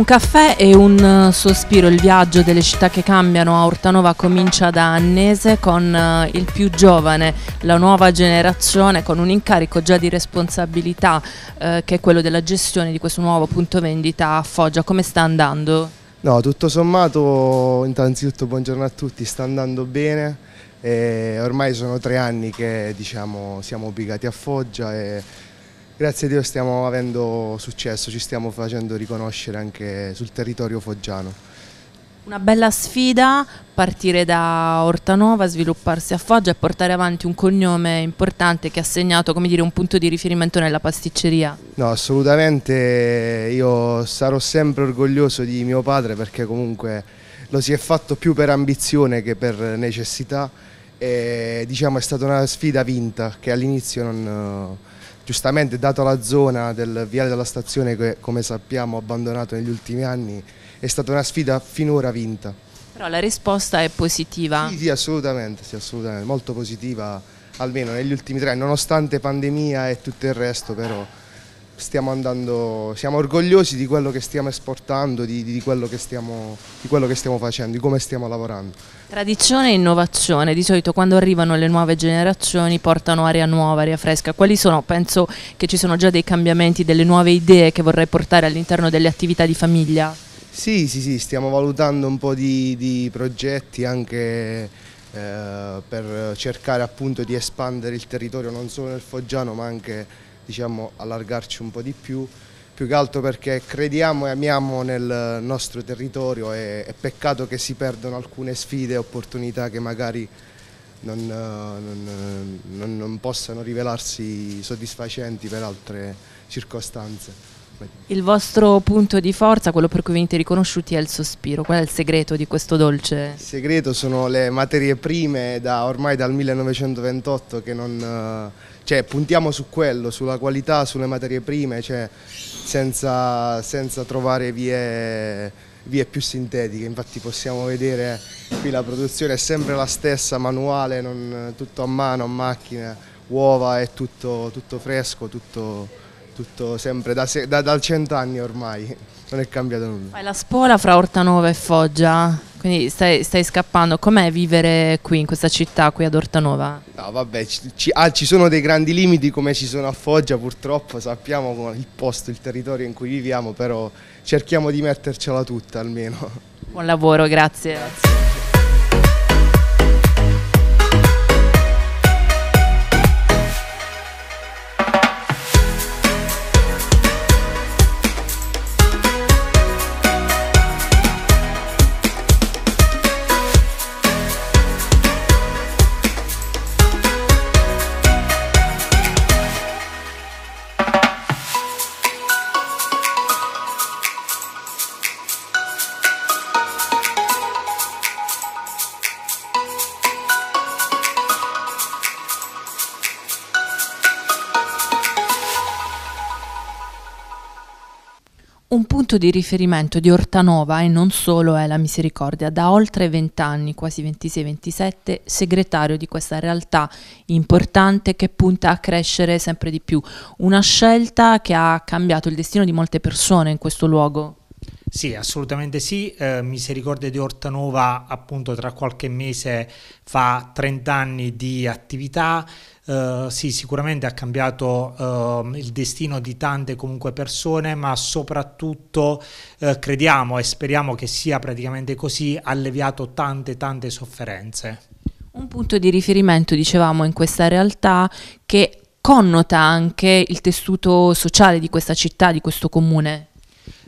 Un caffè e un eh, sospiro, il viaggio delle città che cambiano a Ortanova comincia da Annese con eh, il più giovane, la nuova generazione, con un incarico già di responsabilità eh, che è quello della gestione di questo nuovo punto vendita a Foggia. Come sta andando? No, tutto sommato, innanzitutto buongiorno a tutti, sta andando bene. Eh, ormai sono tre anni che diciamo, siamo ubicati a Foggia e Grazie a Dio stiamo avendo successo, ci stiamo facendo riconoscere anche sul territorio foggiano. Una bella sfida partire da Ortanova, svilupparsi a Foggia e portare avanti un cognome importante che ha segnato dire, un punto di riferimento nella pasticceria. No, assolutamente, io sarò sempre orgoglioso di mio padre perché comunque lo si è fatto più per ambizione che per necessità e diciamo è stata una sfida vinta che all'inizio non giustamente data la zona del viale della stazione che come sappiamo abbandonato negli ultimi anni è stata una sfida finora vinta. Però la risposta è positiva? Sì, sì, assolutamente, sì assolutamente, molto positiva almeno negli ultimi tre anni, nonostante pandemia e tutto il resto però stiamo andando, siamo orgogliosi di quello che stiamo esportando, di, di, quello che stiamo, di quello che stiamo facendo, di come stiamo lavorando. Tradizione e innovazione, di solito quando arrivano le nuove generazioni portano aria nuova, aria fresca, quali sono? Penso che ci sono già dei cambiamenti, delle nuove idee che vorrei portare all'interno delle attività di famiglia? Sì, sì, sì, stiamo valutando un po' di, di progetti anche eh, per cercare appunto di espandere il territorio non solo nel Foggiano ma anche diciamo, allargarci un po' di più, più che altro perché crediamo e amiamo nel nostro territorio e è peccato che si perdano alcune sfide e opportunità che magari non, eh, non, eh, non, non possano rivelarsi soddisfacenti per altre circostanze. Il vostro punto di forza, quello per cui venite riconosciuti, è il sospiro. Qual è il segreto di questo dolce? Il segreto sono le materie prime da, ormai dal 1928 che non eh, cioè, puntiamo su quello, sulla qualità, sulle materie prime, cioè, senza, senza, trovare vie, vie, più sintetiche. Infatti possiamo vedere qui la produzione è sempre la stessa, manuale, non, tutto a mano, a macchina, uova, è tutto, tutto fresco, tutto, tutto sempre da, da, da cent'anni ormai non è cambiato nulla. Fai la spola fra Ortanova e Foggia, quindi stai, stai scappando. Com'è vivere qui in questa città, qui ad Ortanova? No, vabbè, ci, ah, ci, sono dei grandi limiti come ci sono a Foggia, purtroppo sappiamo il posto, il territorio in cui viviamo, però cerchiamo di mettercela tutta almeno. Buon lavoro, grazie. grazie. Un punto di riferimento di Ortanova e non solo è la Misericordia, da oltre 20 anni, quasi 26-27, segretario di questa realtà importante che punta a crescere sempre di più. Una scelta che ha cambiato il destino di molte persone in questo luogo. Sì, assolutamente sì. Eh, Misericordia di Ortanova, appunto, tra qualche mese fa 30 anni di attività. Eh, sì, sicuramente ha cambiato uh, il destino di tante comunque persone, ma soprattutto uh, crediamo e speriamo che sia praticamente così, ha alleviato tante tante sofferenze. Un punto di riferimento, dicevamo, in questa realtà che connota anche il tessuto sociale di questa città, di questo comune.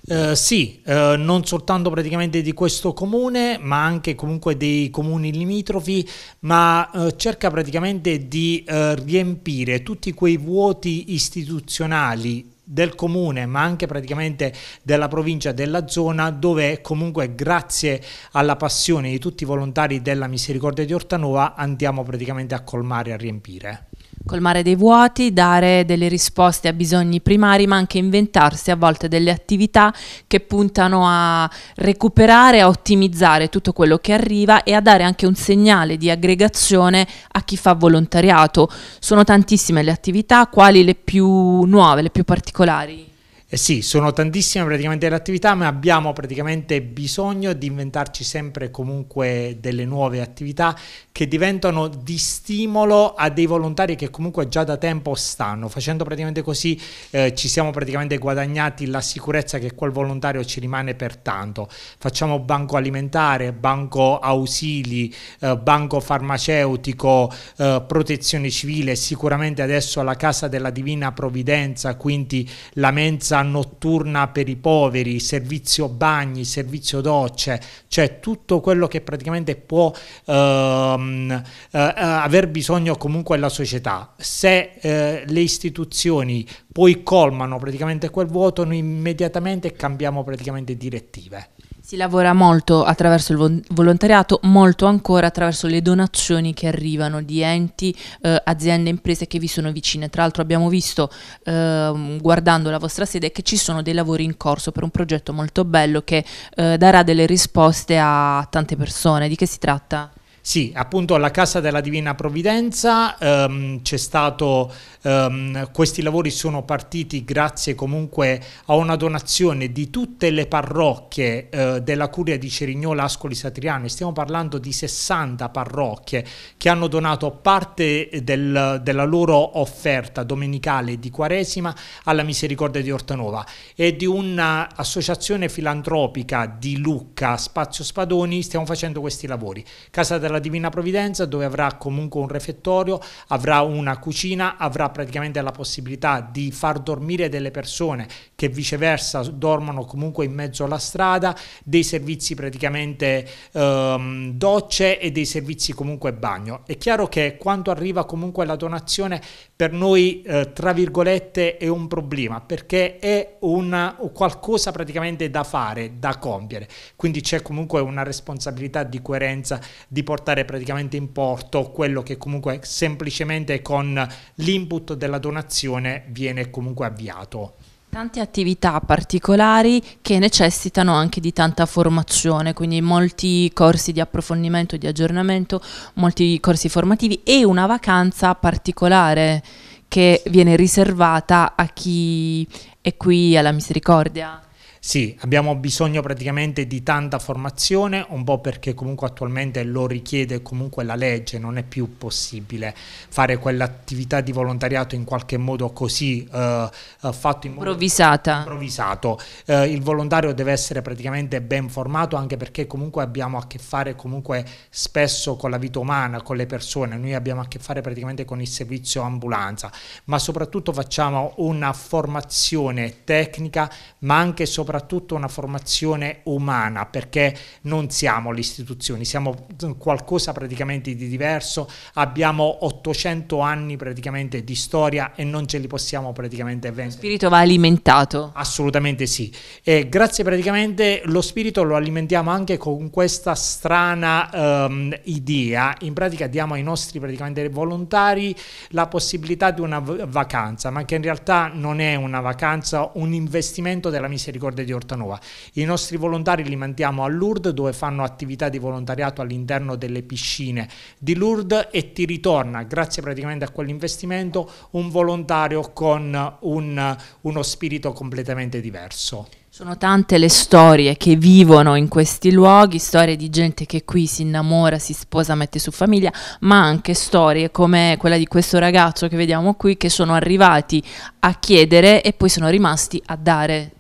Eh, sì, uh, non soltanto praticamente di questo comune, ma anche comunque dei comuni limitrofi, ma uh, cerca praticamente di riempire tutti quei vuoti istituzionali del comune ma anche praticamente della provincia della zona dove comunque grazie alla passione di tutti i volontari della misericordia di Ortanova andiamo praticamente a colmare e a riempire colmare dei vuoti, dare delle risposte a bisogni primari, ma anche inventarsi a volte delle attività che puntano a recuperare, a ottimizzare tutto quello che arriva e a dare anche un segnale di aggregazione a chi fa volontariato. Sono tantissime le attività, quali le più nuove, le più particolari? Eh sì, sono tantissime praticamente le attività, ma abbiamo praticamente bisogno di inventarci sempre comunque delle nuove attività che diventano di stimolo a dei volontari che comunque già da tempo stanno. Facendo praticamente così eh, ci siamo praticamente guadagnati la sicurezza che quel volontario ci rimane per tanto. Facciamo banco alimentare, banco ausili, eh, banco farmaceutico, eh, protezione civile, sicuramente adesso la casa della divina provvidenza, quindi la mensa notturna per i poveri, servizio bagni, servizio docce, cioè tutto quello che praticamente può ehm, eh, eh, aver bisogno comunque la società. Se eh, le istituzioni poi colmano praticamente quel vuoto, noi immediatamente cambiamo praticamente direttive. Si lavora molto attraverso il volontariato, molto ancora attraverso le donazioni che arrivano di enti, eh, aziende, imprese che vi sono vicine. Tra l'altro abbiamo visto, eh, guardando la vostra sede, che ci sono dei lavori in corso per un progetto molto bello che eh, darà delle risposte a tante persone. Di che si tratta? Sì, appunto alla Casa della Divina Provvidenza ehm, c'è stato, ehm, questi lavori sono partiti grazie comunque a una donazione di tutte le parrocchie eh, della Curia di Cerignola, Ascoli Satriano, stiamo parlando di 60 parrocchie che hanno donato parte del, della loro offerta domenicale di Quaresima alla Misericordia di Ortanova e di un'associazione filantropica di Lucca, Spazio Spadoni, stiamo facendo questi lavori. Casa della della Divina Provvidenza dove avrà comunque un refettorio, avrà una cucina, avrà praticamente la possibilità di far dormire delle persone che viceversa dormono comunque in mezzo alla strada, dei servizi praticamente ehm, docce e dei servizi comunque bagno. È chiaro che quando arriva comunque la donazione per noi eh, tra virgolette è un problema perché è un qualcosa praticamente da fare, da compiere, quindi c'è comunque una responsabilità di coerenza di portare portare praticamente in porto quello che comunque semplicemente con l'input della donazione viene comunque avviato. Tante attività particolari che necessitano anche di tanta formazione, quindi molti corsi di approfondimento, di aggiornamento, molti corsi formativi e una vacanza particolare che viene riservata a chi è qui alla misericordia. Sì, abbiamo bisogno praticamente di tanta formazione, un po' perché comunque attualmente lo richiede comunque la legge, non è più possibile fare quell'attività di volontariato in qualche modo così eh, eh, fatto in modo improvvisata. improvvisato. Eh, il volontario deve essere praticamente ben formato anche perché comunque abbiamo a che fare comunque spesso con la vita umana, con le persone, noi abbiamo a che fare praticamente con il servizio ambulanza, ma soprattutto facciamo una formazione tecnica, ma anche soprattutto soprattutto una formazione umana, perché non siamo le istituzioni, siamo qualcosa praticamente di diverso, abbiamo 800 anni praticamente di storia e non ce li possiamo praticamente vendere. Lo spirito va alimentato. Assolutamente sì. E grazie praticamente lo spirito lo alimentiamo anche con questa strana um, idea, in pratica diamo ai nostri praticamente volontari la possibilità di una vacanza, ma che in realtà non è una vacanza, un investimento della misericordia Lourdes di Ortanova. I nostri volontari li mandiamo a Lourdes dove fanno attività di volontariato all'interno delle piscine di Lourdes e ti ritorna, grazie praticamente a quell'investimento, un volontario con un, uno spirito completamente diverso. Sono tante le storie che vivono in questi luoghi, storie di gente che qui si innamora, si sposa, mette su famiglia, ma anche storie come quella di questo ragazzo che vediamo qui che sono arrivati a chiedere e poi sono rimasti a dare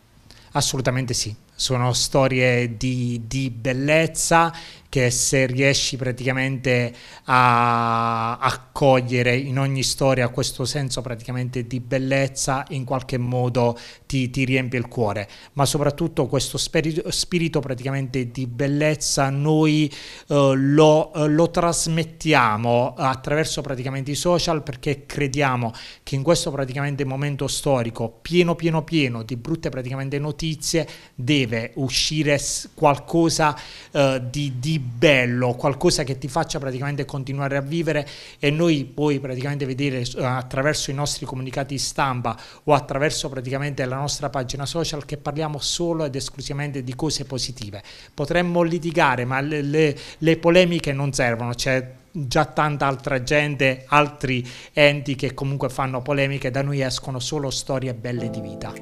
Assolutamente sì, sono storie di, di bellezza, che se riesci praticamente a, accogliere in ogni storia questo senso praticamente di bellezza, in qualche modo ti, ti riempie il cuore, ma soprattutto questo spirito, spirito praticamente di bellezza noi eh, lo, eh, lo trasmettiamo attraverso praticamente i social perché crediamo che in questo praticamente momento storico pieno pieno pieno di brutte praticamente notizie deve uscire qualcosa eh, di, di bello, qualcosa che ti faccia praticamente continuare a vivere e noi poi praticamente vedere eh, attraverso i nostri comunicati stampa o attraverso praticamente la nostra pagina social che parliamo solo ed esclusivamente di cose positive. Potremmo litigare, ma le, le, le polemiche non servono, cioè già tanta altra gente, altri enti che comunque fanno polemiche, da noi escono solo storie belle di vita.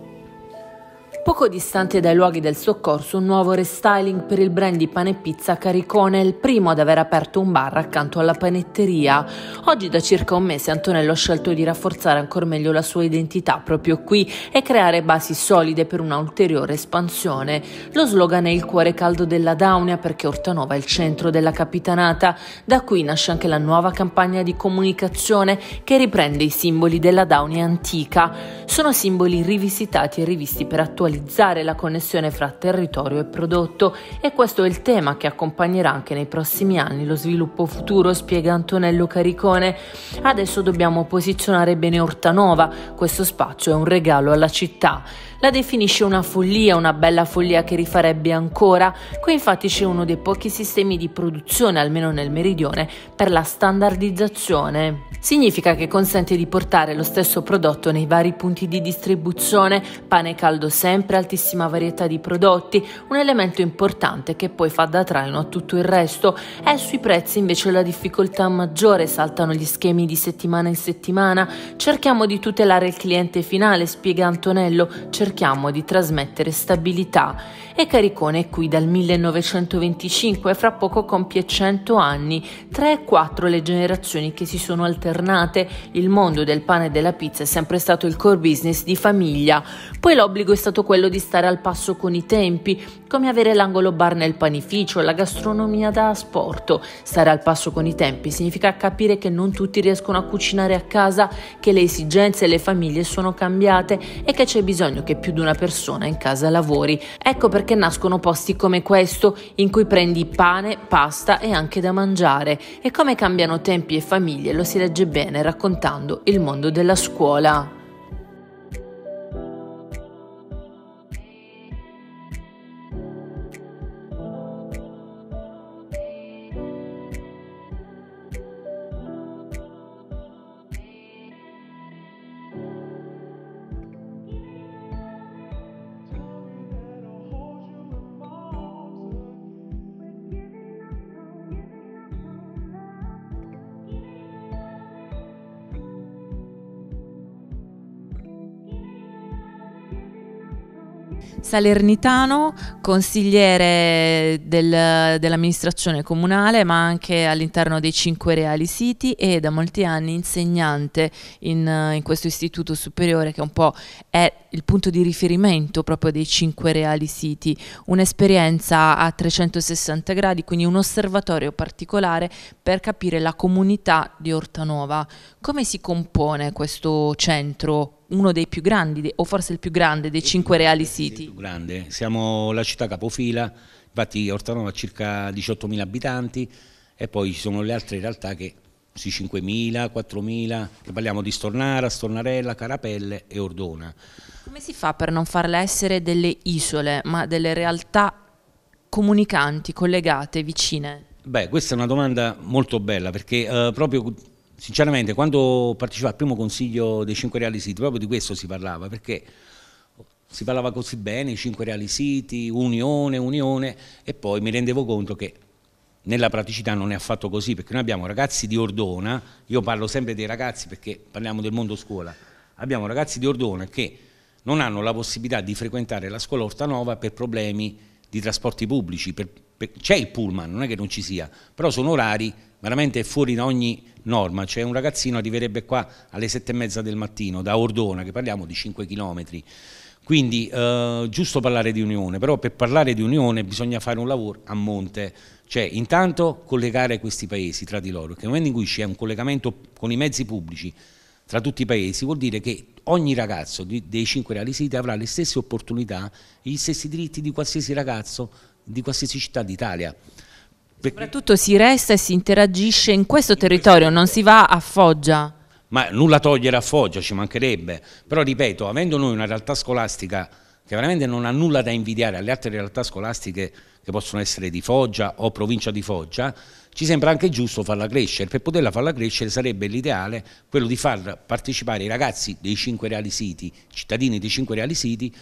Poco distante dai luoghi del soccorso, un nuovo restyling per il brand di pane e pizza Caricone è il primo ad aver aperto un bar accanto alla panetteria. Oggi da circa un mese Antonello ha scelto di rafforzare ancora meglio la sua identità proprio qui e creare basi solide per una ulteriore espansione. Lo slogan è il cuore caldo della Daunia perché Ortanova è il centro della capitanata. Da qui nasce anche la nuova campagna di comunicazione che riprende i simboli della Daunia antica. Sono simboli rivisitati e rivisti per attualità attualizzare la connessione fra territorio e prodotto e questo è il tema che accompagnerà anche nei prossimi anni lo sviluppo futuro, spiega Antonello Caricone. Adesso dobbiamo posizionare bene Ortanova, questo spazio è un regalo alla città la definisce una follia, una bella follia che rifarebbe ancora. Qui infatti c'è uno dei pochi sistemi di produzione, almeno nel meridione, per la standardizzazione. Significa che consente di portare lo stesso prodotto nei vari punti di distribuzione, pane caldo sempre, altissima varietà di prodotti, un elemento importante che poi fa da traino a tutto il resto. È sui prezzi invece la difficoltà maggiore, saltano gli schemi di settimana in settimana, cerchiamo di tutelare il cliente finale, spiega Antonello, cerchiamo cerchiamo di trasmettere stabilità e Caricone è qui dal 1925 fra poco compie 100 anni, 3 e 4 le generazioni che si sono alternate, il mondo del pane e della pizza è sempre stato il core business di famiglia, poi l'obbligo è stato quello di stare al passo con i tempi, come avere l'angolo bar nel panificio, la gastronomia da asporto. Stare al passo con i tempi significa capire che non tutti riescono a cucinare a casa, che le esigenze e le famiglie sono cambiate e che c'è bisogno che più di una persona in casa lavori. Ecco perché perché nascono posti come questo in cui prendi pane, pasta e anche da mangiare e come cambiano tempi e famiglie lo si legge bene raccontando il mondo della scuola. Salernitano, consigliere del, dell'amministrazione comunale ma anche all'interno dei cinque reali siti e da molti anni insegnante in, in, questo istituto superiore che un po' è il punto di riferimento proprio dei cinque reali siti, un'esperienza a 360 gradi, quindi un osservatorio particolare per capire la comunità di Ortanova. Come si compone questo centro uno dei più grandi, o forse il più grande, dei cinque reali city. Il più grande, siamo la città capofila, infatti Ortanova ha circa 18.000 abitanti e poi ci sono le altre realtà che sui 5.000, 4.000, che parliamo di Stornara, Stornarella, Carapelle e Ordona. Come si fa per non farle essere delle isole, ma delle realtà comunicanti, collegate, vicine? Beh, questa è una domanda molto bella perché eh, proprio sinceramente quando partecipavo al primo consiglio dei cinque Reali siti proprio di questo si parlava perché si parlava così bene, cinque Reali siti Unione, Unione e poi mi rendevo conto che nella praticità non è affatto così perché noi abbiamo ragazzi di Ordona, io parlo sempre dei ragazzi perché parliamo del mondo scuola, abbiamo ragazzi di Ordona che non hanno la possibilità di frequentare la scuola Ortanova per problemi di trasporti pubblici, c'è il pullman, non è che non ci sia, però sono orari veramente fuori da ogni norma, cioè un ragazzino arriverebbe qua alle sette e mezza del mattino da Ordona, che parliamo di 5 chilometri, quindi eh, giusto parlare di unione, però per parlare di unione bisogna fare un lavoro a monte, cioè intanto collegare questi paesi tra di loro, perché nel momento in cui c'è un collegamento con i mezzi pubblici tra tutti i paesi vuol dire che ogni ragazzo dei cinque reali siti avrà le stesse opportunità e gli stessi diritti di qualsiasi ragazzo di qualsiasi città d'Italia. Soprattutto si resta e si interagisce in questo territorio, non si va a Foggia. Ma nulla togliere a Foggia, ci mancherebbe. Però ripeto, avendo noi una realtà scolastica che veramente non ha nulla da invidiare alle altre realtà scolastiche che possono essere di Foggia o provincia di Foggia, ci sembra anche giusto farla crescere. Per poterla farla crescere sarebbe l'ideale quello di far partecipare i ragazzi dei cinque reali siti, cittadini dei cinque reali siti,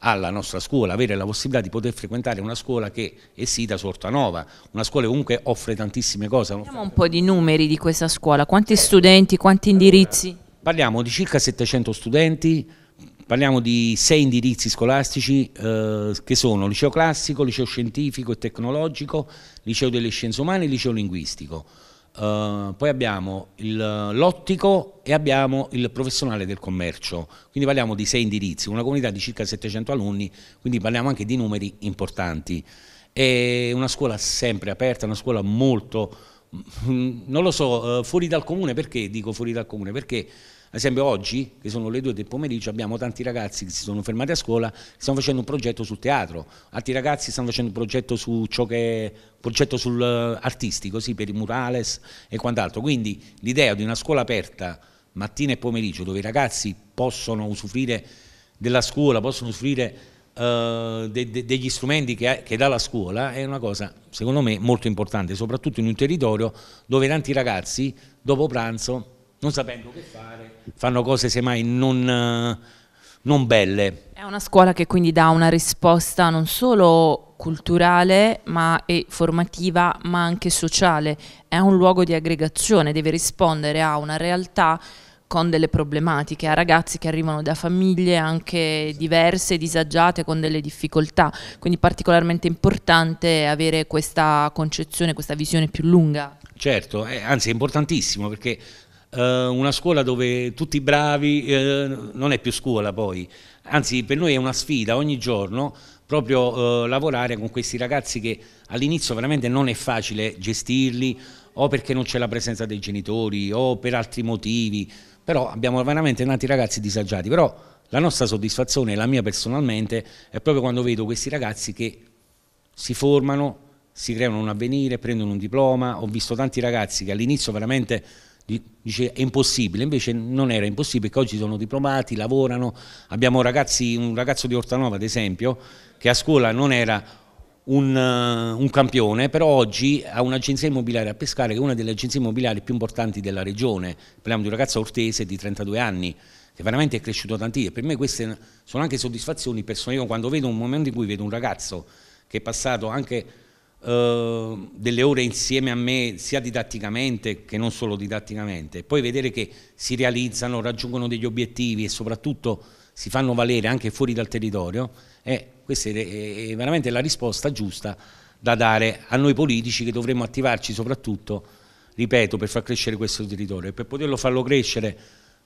alla nostra scuola, avere la possibilità di poter frequentare una scuola che è sita su Ortanova, una scuola che comunque offre tantissime cose. Parliamo un po' di numeri di questa scuola, quanti studenti, quanti indirizzi? Allora, parliamo di circa 700 studenti, parliamo di sei indirizzi scolastici eh, che sono liceo classico, liceo scientifico e tecnologico, liceo delle scienze umane e liceo linguistico. Eh, poi abbiamo eh, l'ottico e abbiamo il professionale del commercio, quindi parliamo di sei indirizzi, una comunità di circa 700 alunni, quindi parliamo anche di numeri importanti. È una scuola sempre aperta, una scuola molto, mm, non lo so, eh, fuori dal comune, perché dico fuori dal comune? Perché ad esempio oggi, che sono le due del pomeriggio, abbiamo tanti ragazzi che si sono fermati a scuola, che stanno facendo un progetto sul teatro, altri ragazzi stanno facendo un progetto su ciò che è progetto sul eh, artistico, sì, per i murales e quant'altro. Quindi l'idea di una scuola aperta mattina e pomeriggio dove i ragazzi possono usufruire della scuola, possono usufruire eh, de, de, degli strumenti che, che dà la scuola è una cosa secondo me molto importante, soprattutto in un territorio dove tanti ragazzi dopo pranzo non sapendo che fare, fanno cose semmai non, eh, non belle. È una scuola che quindi dà una risposta non solo culturale ma e formativa ma anche sociale, è un luogo di aggregazione, deve rispondere a una realtà con delle problematiche, a ragazzi che arrivano da famiglie anche diverse, disagiate, con delle difficoltà, quindi particolarmente importante avere questa concezione, questa visione più lunga. Certo, eh, anzi è importantissimo perché eh, una scuola dove tutti bravi, eh, non è più scuola poi, anzi per noi è una sfida ogni giorno proprio eh, lavorare con questi ragazzi che all'inizio veramente non è facile gestirli o perché non c'è la presenza dei genitori o per altri motivi, però abbiamo veramente tanti ragazzi disagiati, però la nostra soddisfazione, la mia personalmente, è proprio quando vedo questi ragazzi che si formano, si creano un avvenire, prendono un diploma, ho visto tanti ragazzi che all'inizio veramente dice è impossibile, invece non era impossibile perché oggi sono diplomati, lavorano, abbiamo ragazzi, un ragazzo di Ortanova ad esempio che a scuola non era un, eh, un campione, però oggi ha un'agenzia immobiliare a Pescare che è una delle agenzie immobiliari più importanti della regione, parliamo di un ragazzo ortese di 32 anni che veramente è cresciuto tantissimo, per me queste sono anche soddisfazioni personali, io quando vedo un momento in cui vedo un ragazzo che è passato anche Ehm, delle ore insieme a me sia didatticamente che non solo didatticamente e poi vedere che si realizzano, raggiungono degli obiettivi e soprattutto si fanno valere anche fuori dal territorio, eh, questa è veramente la risposta giusta da dare a noi politici che dovremmo attivarci soprattutto, ripeto, per far crescere questo territorio e per poterlo farlo crescere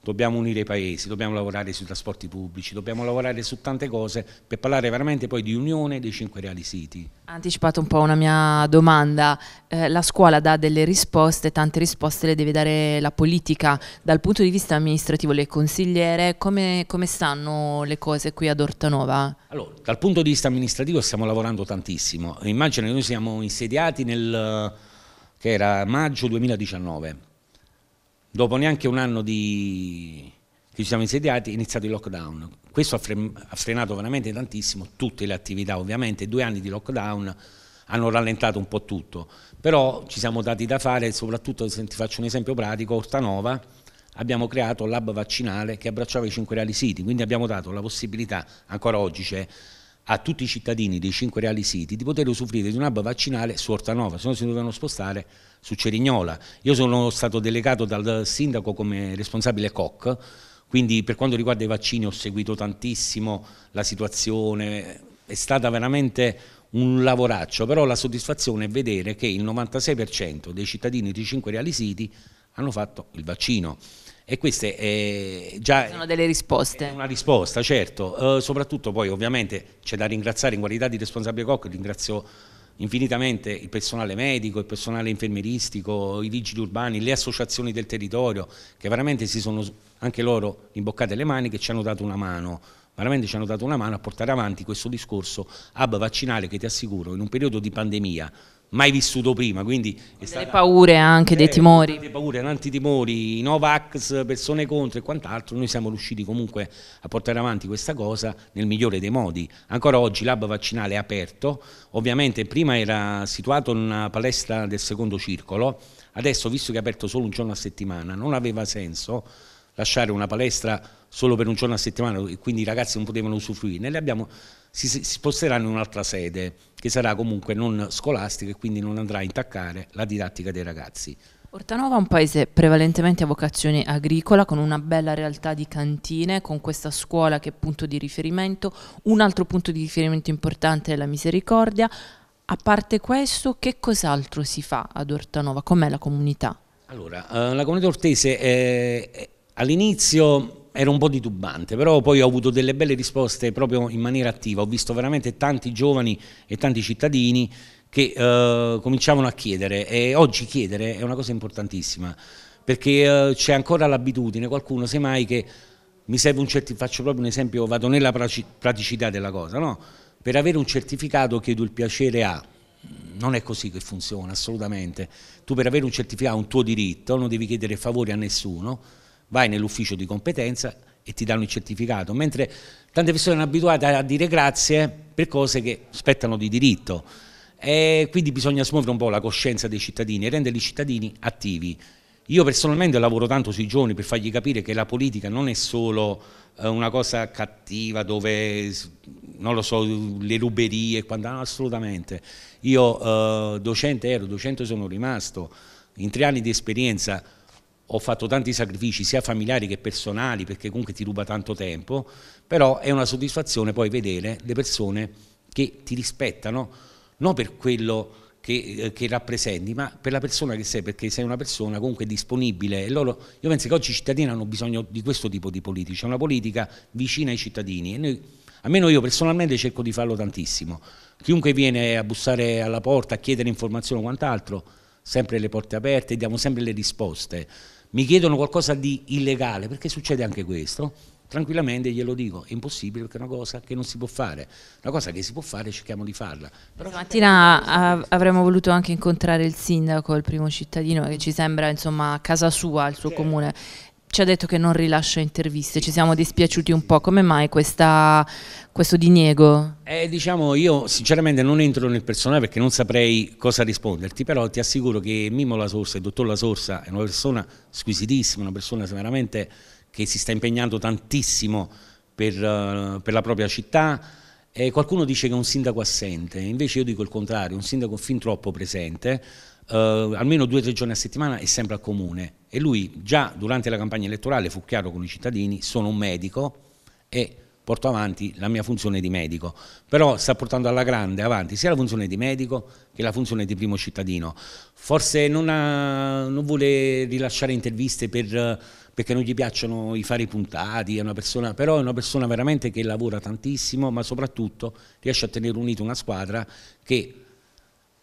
dobbiamo unire i paesi, dobbiamo lavorare sui trasporti pubblici, dobbiamo lavorare su tante cose per parlare veramente poi di unione dei cinque reali siti. Ha anticipato un po' una mia domanda, eh, la scuola dà delle risposte, tante risposte le deve dare la politica, dal punto di vista amministrativo le consigliere, come, come stanno le cose qui ad Ortanova? Allora, dal punto di vista amministrativo stiamo lavorando tantissimo, immagino che noi siamo insediati nel che era maggio 2019, dopo neanche un anno di, che ci siamo insediati è iniziato il lockdown. Questo ha, fre ha frenato veramente tantissimo tutte le attività, ovviamente due anni di lockdown hanno rallentato un po' tutto, però ci siamo dati da fare, soprattutto se ti faccio un esempio pratico, Ortanova abbiamo creato l'hub vaccinale che abbracciava i cinque reali siti, quindi abbiamo dato la possibilità, ancora oggi c'è a tutti i cittadini dei cinque reali siti di poter usufruire di un hub vaccinale su Ortanova, se no si dovevano spostare su Cerignola. Io sono stato delegato dal sindaco come responsabile COC, quindi per quanto riguarda i vaccini ho seguito tantissimo la situazione, è stata veramente un lavoraccio, però la soddisfazione è vedere che il 96% dei cittadini di cinque reali siti hanno fatto il vaccino. E queste è eh, già sono delle risposte. una risposta, certo. Uh, soprattutto poi ovviamente c'è da ringraziare in qualità di responsabile COC, ringrazio infinitamente il personale medico, il personale infermieristico, i vigili urbani, le associazioni del territorio che veramente si sono anche loro imboccate le mani e ci hanno dato una mano veramente ci hanno dato una mano a portare avanti questo discorso hub vaccinale che ti assicuro in un periodo di pandemia mai vissuto prima. Quindi è delle paure anche, eh, dei timori. Tante paure, tanti timori, Novax, persone contro e quant'altro, noi siamo riusciti comunque a portare avanti questa cosa nel migliore dei modi. Ancora oggi il lab vaccinale è aperto, ovviamente prima era situato in una palestra del secondo circolo, adesso visto che è aperto solo un giorno a settimana non aveva senso lasciare una palestra solo per un giorno a settimana e quindi i ragazzi non potevano usufruirne, le abbiamo si, si sposteranno in un'altra sede che sarà comunque non scolastica e quindi non andrà a intaccare la didattica dei ragazzi. Ortanova è un paese prevalentemente a vocazione agricola, con una bella realtà di cantine, con questa scuola che è punto di riferimento. Un altro punto di riferimento importante è la misericordia. A parte questo, che cos'altro si fa ad Ortanova? Com'è la comunità? Allora, eh, la comunità ortese all'inizio ero un po' titubante, però poi ho avuto delle belle risposte proprio in maniera attiva, ho visto veramente tanti giovani e tanti cittadini che eh, cominciavano a chiedere e oggi chiedere è una cosa importantissima perché eh, c'è ancora l'abitudine, qualcuno semmai che mi serve un certificato, faccio proprio un esempio, vado nella praticità della cosa, no? per avere un certificato chiedo il piacere a, non è così che funziona assolutamente, tu per avere un certificato, un tuo diritto, non devi chiedere favori a nessuno, vai nell'ufficio di competenza e ti danno il certificato, mentre tante persone sono abituate a dire grazie per cose che spettano di diritto. E quindi bisogna smuovere un po' la coscienza dei cittadini e renderli cittadini attivi. Io personalmente lavoro tanto sui giovani per fargli capire che la politica non è solo eh, una cosa cattiva dove, non lo so, le ruberie e quant'altro, assolutamente. Io eh, docente ero, docente sono rimasto, in tre anni di esperienza ho fatto tanti sacrifici sia familiari che personali perché comunque ti ruba tanto tempo, però è una soddisfazione poi vedere le persone che ti rispettano, non per quello che, eh, che, rappresenti, ma per la persona che sei, perché sei una persona comunque disponibile. E loro, io penso che oggi i cittadini hanno bisogno di questo tipo di politica, cioè una politica vicina ai cittadini. E noi, almeno io personalmente cerco di farlo tantissimo. Chiunque viene a bussare alla porta, a chiedere informazioni o quant'altro, sempre le porte aperte, diamo sempre le risposte mi chiedono qualcosa di illegale, perché succede anche questo, tranquillamente glielo dico, è impossibile perché è una cosa che non si può fare, una cosa che si può fare cerchiamo di farla. Però Stamattina avremmo voluto anche incontrare il sindaco, il primo cittadino che ci sembra insomma a casa sua, il suo certo. comune ci ha detto che non rilascia interviste, ci siamo dispiaciuti un po', come mai questa, questo diniego? Eh, diciamo, io sinceramente non entro nel personale perché non saprei cosa risponderti, però ti assicuro che Mimo La Sorsa, il dottor La Sorsa, è una persona squisitissima, una persona veramente che si sta impegnando tantissimo per, eh, per la propria città, eh, qualcuno dice che è un sindaco assente, invece io dico il contrario, un sindaco fin troppo presente, eh, almeno due o tre giorni a settimana è sempre al comune. E lui già durante la campagna elettorale fu chiaro con i cittadini, sono un medico e porto avanti la mia funzione di medico, però sta portando alla grande avanti sia la funzione di medico che la funzione di primo cittadino. Forse non, ha, non vuole rilasciare interviste per, perché non gli piacciono i fari puntati, è persona, però è una persona veramente che lavora tantissimo, ma soprattutto riesce a tenere unita una squadra che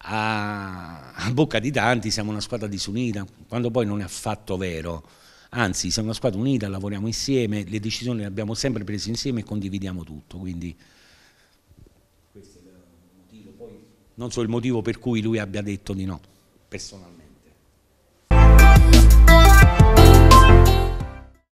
a, a bocca di tanti siamo una squadra disunita, quando poi non è affatto vero. Anzi, siamo una squadra unita, lavoriamo insieme, le decisioni le abbiamo sempre prese insieme e condividiamo tutto. Quindi questo è il motivo, poi non so il motivo per cui lui abbia detto di no, personalmente.